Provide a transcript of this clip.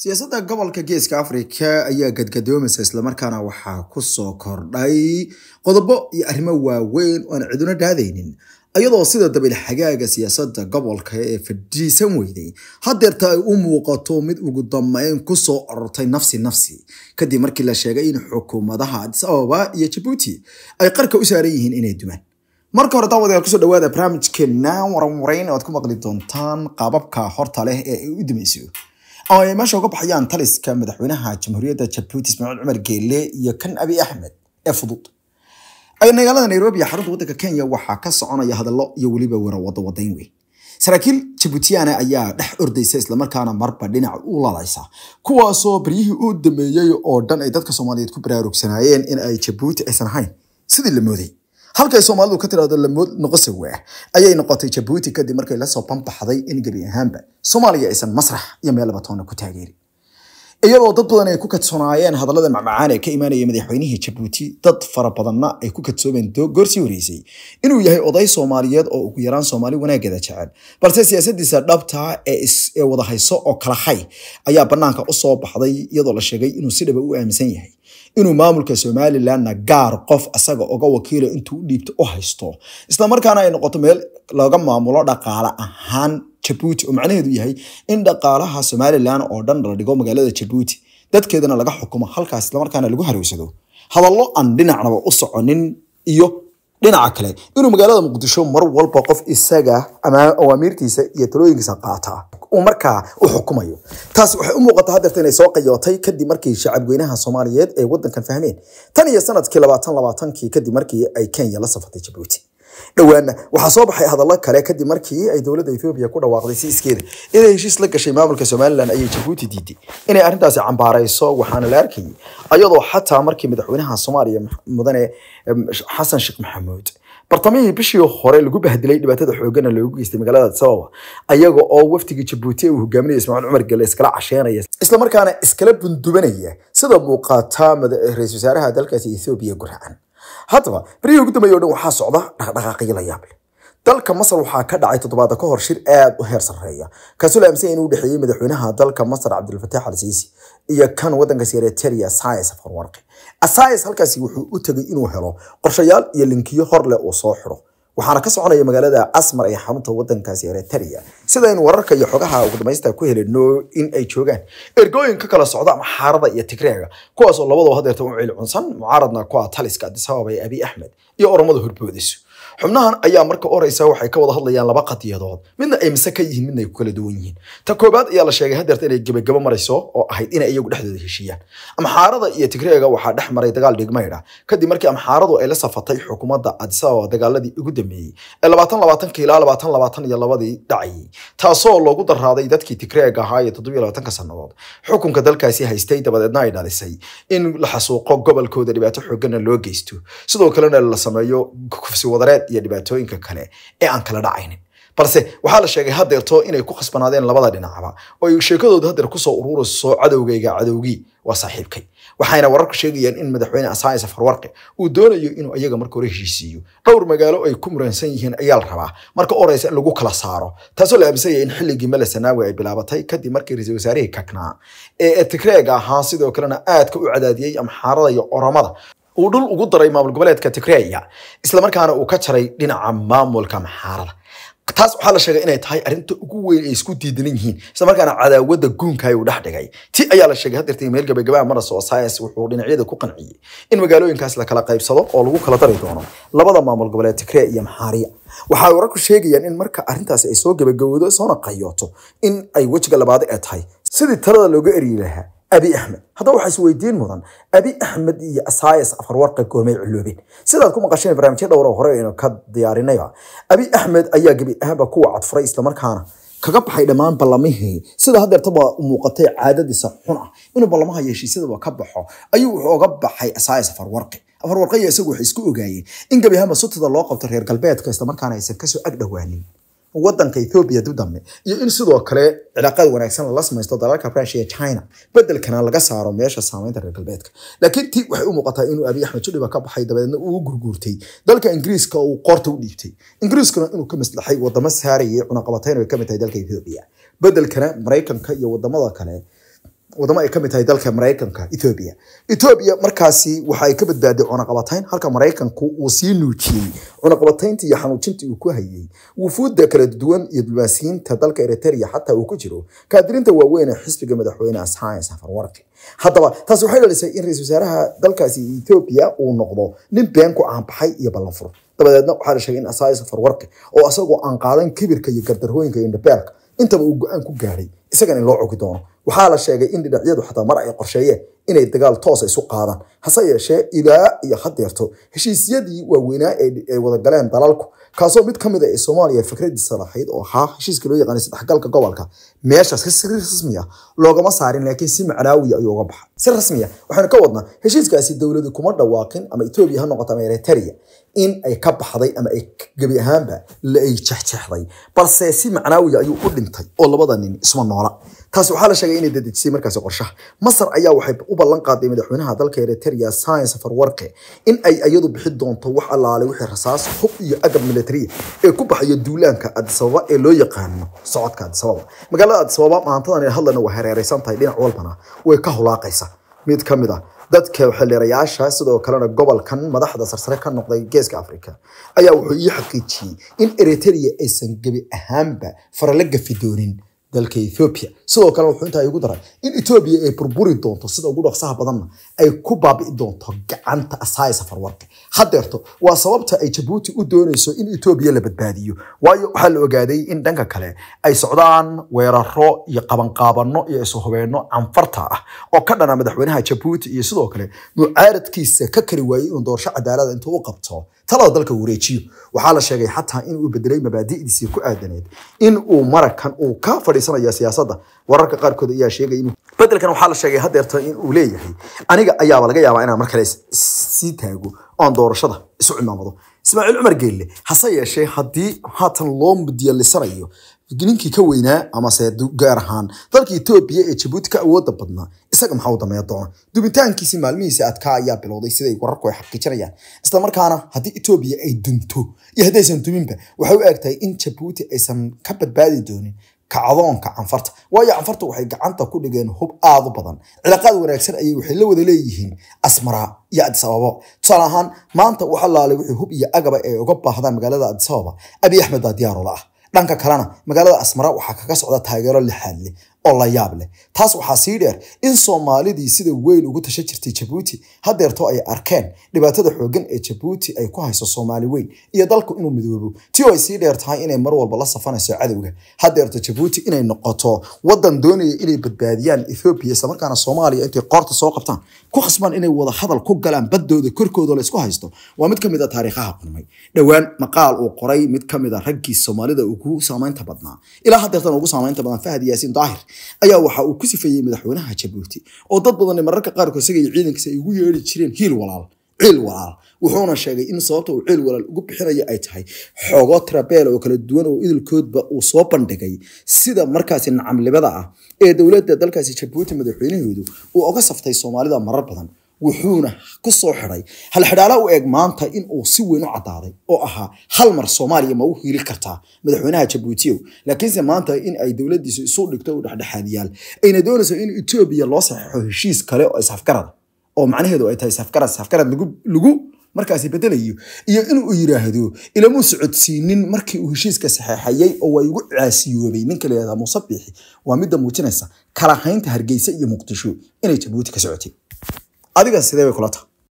siyaasadda gobolka geeska afrika ayaa gadgadoomaysa islamarkaana waxaa kusoo kordhay qodobo iyo arrimo waaweyn oo aan ciduna dhaadaynin iyadoo sida dabil xagaaga siyaasadda gobolka ee fadhiisan weyday haddeerta ay u muuqato mid ugu dambeyn kusoo orortay nafsi nafsi kadib markii la sheegay in xukuumadaha adis ababa iyo jabuuti ay qarka u saaran yihiin inay dumaan marka hore ku soo dhawaada barnaamijkeena waran oo aad ku maqli doontaan qaababka horta leh ee ay u dumayso oo ay meesha uga baxayaan taliska madaxweynaha jamhuuriyadda jabuuti ismaaciil cumar geele iyo kan abi axmed ee fudud magaalada nairobi iyo xarunta waddanka kenya waxaa ka soconaya hadallo iyo weliba werawada wadayn weyn saraakiil jabuutiyaana ayaa dhex ordaysa islamarkaana marba dhinac u laadaysa kuwaasoo baryihii u dameeyey oo dhan ay dadka soomaaliyeed ku baraarugsanaayeen in ay jabuuti aysan ahayn sidii la mooday halkay soomaalidu ka tiraahdo lamood noqosi weeh ayay noqotay jabuuti kadib markay lasoo bambaxday in gebi ahaanba soomaaliya aysan masrax iyo meel labatoonna ku taageerin iyadoo dad badan ay ku kadsonaayeen hadallada macmacaan ee ka imaanaya madaxweynihii jabuuti dad fara badanna ay ku kadsoomeen goorsii horeysay inuu yahay oday soomaaliyeed oo ugu yaraan soomaali wanaageeda jecel balse siyaasadiisa dhabtaa ee wadahayso oo kala hay ayaa bannaanka u soo baxday iyadoo la sheegay inuu si dhaba ah u aaminsan yahay inuu maamulka somalilanna gaar qof asaga uga wakiila intuu u dhiibto u haysto isla markaana ay noqoto meel laga maamulo dhaqaale ahaan jabuuti oo macnaheedu yahay in dhaqaalaha somalilan oo dhan la dhigo magaalada jabuuti dadkeedana laga xukumo halkaas islamarkaana lagu harowsado hadallo aan dhinacnaba u soconin iyo dhinaca kale inuu magaalada muqdisho mar walba qof isaga ama awaamiirtiisa iyo talooyinkiisa qaata uu markaa u xukumayo taasi waxay u muuqataa hadeerta inay soo qayootay kadib markii shacabweynaha soomaaliyeed ay waddankan fahmeen tan iyo sanadkii labaatan labaatankii kadib markii ay kenya la safartay jabuuti dhowaana waxaa soo baxay hadallo kale kadib markii ay dowladda ethoobiya ku dhawaaqday si iskeeda inay heshiis la gashay maamulka somalilan ayay jabuuti diiday inay arrintaasi cambaarayso waxaana la arkayay ayadoo xataa markii madaxweynaha soomaaliya mudane xasan sheekh maxamuud bartamihii bishii hore lagu bahdilay dhibaatada xoogana loogu geystay magaalada sababa ayaga oo wafdigii jabuuti uu hogaaminaya ismaaciil cumar gelle iskala casheenaya islamarkaana iskala bundubanaya sida muuqaata ra-isul wasaaraha dalkaasi ethoobiya gurhacan haddaba baryihii ugu o dhan waxaa socda dhaqdhaqaaqyo la yaableh dalka masar waxaa ka dhacay toddobaada ka hor shir aad u heer sarreeya kaasoo la aaminsan inuu dhexeeyey madaxweynaha dalka masar cabdilfataax alsiisi iyo kan waddankaasi eritrea sayas farwarqi asayas halkaasi wuxuu u tegay inuu helo qorshayaal iyo linkiyo hor leh uu soo xiro waxaana ka soconaya magaalada asmar ee xarunta waddankaasi eritrea sidaynu wararka iyo xogaha ugu dhamaysta ku helino in ay joogaan ergooyinka kala socda maxaarada iyo tigreega kuwaasoo labadaba hadeerta u cili cunsan mucaaradna ku ah taliska adisababa ee abiy axmed iyo oromada horboodisu xubnahan ayaa marka oraysa waxay ka wada hadlayaan laba qadiyadood midna ay mise ka yihiin midna ay ku kala duwan yihiin ta koobaad ayaa la sheegay hadeerta inay gebagabo marayso oo ahayd inay iyagu dhexdooda heshiiyaan amxaarada iyo tigreega waxaa dhex maray dagaal dhigmaydha kadib markii amxaaradu ay la safatay xukuumadda adisababa dagaaladii ugu dambeeyey ee labaatan labaatanka ilaa labaatan labaatan iyo labadii dhacayay taasoo loogu daraaday dadkii tigreeg ahaa ee toddobiyo labaatanka sannadood xukunka dalkaasi haystay dabadeedna ay dhalisay in la xasuuqo gobolkooda dhibaato xooggana loo geysto sidoo kalena la sameeyo kufsi wadareed iyo dhibaatooyinka kale ee aan kala dhacaynin balse waxaa la sheegay hadeerto inay ku khasbanaadeen labada dhinacba oo ay sheekadooda hadeer kusoo uruurayso cadowgayga cadowgii waa saaxiibkay waxayna wararku sheegayaan in madaxweyne asaane safarwarqi uu doonayo inuu iyaga marka hore heshiisiiyo dhowr magaalo ay ku muransan yihiin ayaa la rabaa marka u in lagu kala saaro taasoo la aaminsanyaya in xilligii mele sanaawi ay bilaabatay kadib markii ra-isul wasaarihii kaknaa ee tigreega ahaa sidoo kalena aadka u cadaadiyey amxaarada iyo oramada uu dhul ugu daray maamul goboleedka tigreya islamarkaana uu ka jaray dhinaca maamulka amxaarada taas waxaa la sheegay inay tahay arinta ugu weyn ay isku diidanan yihiin isla markaana cadaawadda guunkaay uu dhex dhigay ti ayaa la sheegay hadeertay meel gabagabaha maras oo science wuxuu dhinacyada ku qanciyey in magaalooyinkaas la kala qaybsado oo lagu kala dari doono labada maamul goboleed tigre iyo maxaariya waxay wararku sheegayaan in marka arintaasi ay soo gabagabowdo soona qayooto in ay wejiga labaadi ee tahay sidii talada looga eriyi lahaa abi axmed haddaba waxaa isweydiin mudan abi axmed iyo asayas afarwarqa goormay culoobeen sidaad ku maqasheen barnaamijyo dhowro ah hore aynu ka diyaarinaya abi axmed ayaa gebi ahaanba kuwa cadfuray islamarkaana kaga baxay dhammaan ballamihii sida haddeertaba u muuqatay caadadiisa xun ah inuu ballamaha yeeshay sidaba ka baxo ayuu wuxuu oga baxay asayas afarwarqi afarwarqi iyo isagu waxay isku ogaayeen in gebi ahaanba sutida loo qabto reer galbeedka islamarkaana aysan kasoo dhowaanin wadanka ethoobiya dib iyo in sidoo kale cilaaqaad wanaagsan lala samaysto dalalka branch ee china bedelkana laga saaro meesha saameynta reer galbeedka laakiin ti waxay u muuqataa inuu abiy axmed judhiba ka baxay dabeedna uu gurguurtay dalka ingiriiska uu qoorta u dhiibtay ingiriiskuna inuu ka maslaxay wadamo saarayay cunaqabatayn ka kamid tahay dalka ethoobia bedelkana maraykanka iyo wadamada kale wadamo ay kamid mid tahay dalka maraykanka ethoobiya ethoobiya markaasi waxa ay ka badbaaday cunaqabatayn halka maraykanku uu sii nuujiyey cunaqabataynta iyo xanuujintii uu ku hayey wufuudda kala duwan iyo diblomaasiyiinta dalka eriteria xataa uu ku jiro kaadirinta waaweyn ee xisbiga madaxweyneha saane safarwarki haddaba taas waxay dhalisay in ra-isul wasaaraha dalkaasi ethoobiya uu noqdo nin beenku ku caanbaxay iyo ballanfur dabadeedna waxaa la sheegay in asaai safarwarki oo isagoo aan qaadan kibirka iyo gardarhooyinka indhabeelka intaba uu go-aan ku gaadhay isagana loo cogi doono waxaa la sheegay in dhinacyadu xataa mar ay qorsheeyeen inay dagaal toos isu qaadaan hase yeeshee ilaa iyo hadeerto heshiisyadii waaweynaa ay wadagaleen dalalku kaasoo mid kamid a ah soomaaliya fikradiisa lahayd oo ahaa heshiiska loo yaqaanay saddexgalka gobolka meeshaas si rasmiya ah loogama saarin laakiin si macnaawiya ayuu uga baxay si rasmiya ah, waxaanu ka wadnaa heshiiskaasi dowladu kuma dhawaaqin ama etoobiya ha noqoto ama eritaria in ay ka baxday ama ay gebi ahaanba ay jexjexday balse si macnaawiya ayuu u dhintay oo labada nin isma noola taas waxaa la sheegay inay dedejisay markaas qorshaha masar ayaa waxay u ballan qaaday madaxweynaha dalka eritrea science farwarqe in ay iyadu bixi doonto wax allaalay wixii rasaas hub iyo agab militariya ee ku baxaya duulaanka adisababa ee loo yaqaano socodka adisababa magaalada adisababa maantadan ay hadlana waa hareeraysan tahay dhinac walbana way ka hulaaqaysa mid ka mid ah dadka xildhirayaasha sidoo kalena gobolkan madaxda sarsare ka noqday geeska africa ayaa wuxuu ii xaqiijiyey in eritrea aysan gebi ahaanba farala gafi doonin dalka ethoobiya sidoo kale wuxuu intaa igu daray in etoobiya ay burburi doonto sida ugu dhaqsaha badanna ay ku baabi'i doonto gacanta asaa'i safarwarka haddeerto waa sababta ay jabuuti u doonayso in etoobiya la badbaadiyo waayo waxaa la ogaaday in dhanka kale ay socdaan weeraro iyo qabanqaabanno iyo isu hubeenno canfarta ah oo ka dhana madaxweynaha jabuuti iyo sidoo kale mucaaradkiisa ka kari waayey inuu doorasho cadaalada intuu u qabto talada dalka wareejiyo waxaa la sheegay xataa inuu bedelay mabaadi'diisii ku aadaneed in uu uu ka fadhi fadhiisanaya siyaasadda wararka qaarkood ayaa sheegay inuu bedelkan waxaa la sheegay hadeerta in uu leeyahay aniga ayaaba laga yaabaa inaan mar kale sii taago oon doorashada isu cimaamado ismaaciil cumar geelle hase yeeshee haddii haatan loo mudiyalisanayo ninkii ka weynaa amase gaar ahaan dalka etoobiya ee jabuuti ka awoodda badnaa isaga maxaa u dameyn doona dubitaankiisi maalmihiisi adkaa ayaa bilowday siday wararku ay xaqiijinayaan isla haddii etoobiya ay dunto iyo haddaysan duminba waxay u eegtahay in jabuuti aysan ka badbaadi doonin kacdoonka canfarta waayo canfarta waxay gacanta ku dhigeen hub aad u badan cilaaqaad wanaagsan ayay waxay la wada leeyihiin asmaraa iyo adisababo tusaale ahaan maanta waxalaale wixii hub iyo agaba ay uga baahdaan magaalada addisababa abi axmed baa diyaaroola ah dhanka kalena magaalada asmara waxaa kaga socda taageero la lixaadle oo la yaab leh taas waxaa sii dheer in soomaalidii sida weyn ugu tasha jirtay jabuuti haddeertoo ay arkeen dhibaatada xooggan ee jabuuti ay ku hayso soomaali weyn iyo dalku inuu midoobo ti oo ay sii dheer tahay inay mar walba la safanayso cadowga haddeerto jabuuti inay noqoto wadan doonaya inay badbaadiyaan ethoobiya islamarkaana soomaaliya intay qoorta soo qabtaan ku khasban inay wada hadal ku galaan baddooda korkooda la haysto waa mid ka mid a taariikhaha qurmay dhowaan maqaal uu qoray mid ka mid a raggii soomaalida ugu saamaynta badnaa ilaa haddeertan ugu saamaynta badnaa fahad yaasiin daahir ayaa waxa uu ku sifeeyey madaxweynaha jabuuti oo dad badani mararka qaarkood isaga iyo ciidankiisa ay ugu yeeri jireen hiil walaal ciil walaal wuxuuna sheegay in sababta uu ciil walaal ugu bixinayo ay tahay xoogo trabeel oo kala duwan oo idilkoodba uu soo bandhigay sida markaasi nacamlibada ah ee dowladda dalkaasi jabuuti madaxweynahoodu uu oga saftay soomaalida marar badan wuxuuna ku soo xiday halxidhaala u eeg maanta inuu si weyn u cadaaday oo ahaa hal mar soomaaliya ma u hiili kartaa madaxweynaha jabuutiyow laakiinse maanta in ay dowladiisu isu dhigto u dhexdhexaadiyaal ayna doonayso in etoobiya loo saxeixo heshiis kale oo isafgarad oo macnaheedu ay tahay safgarad safgarad lagu markaasi bedelayo iyo inuu yiraahdo ilamuu socodsiinin markii uu heshiiska saxeexayay oo waa igu caasiyoobay ninka la yihahda muuse biixi waa midda muujinaysa kala haynta hargeysa iyo muqdisho inay jabuuti ka socotay adiga sidee bay kula tahay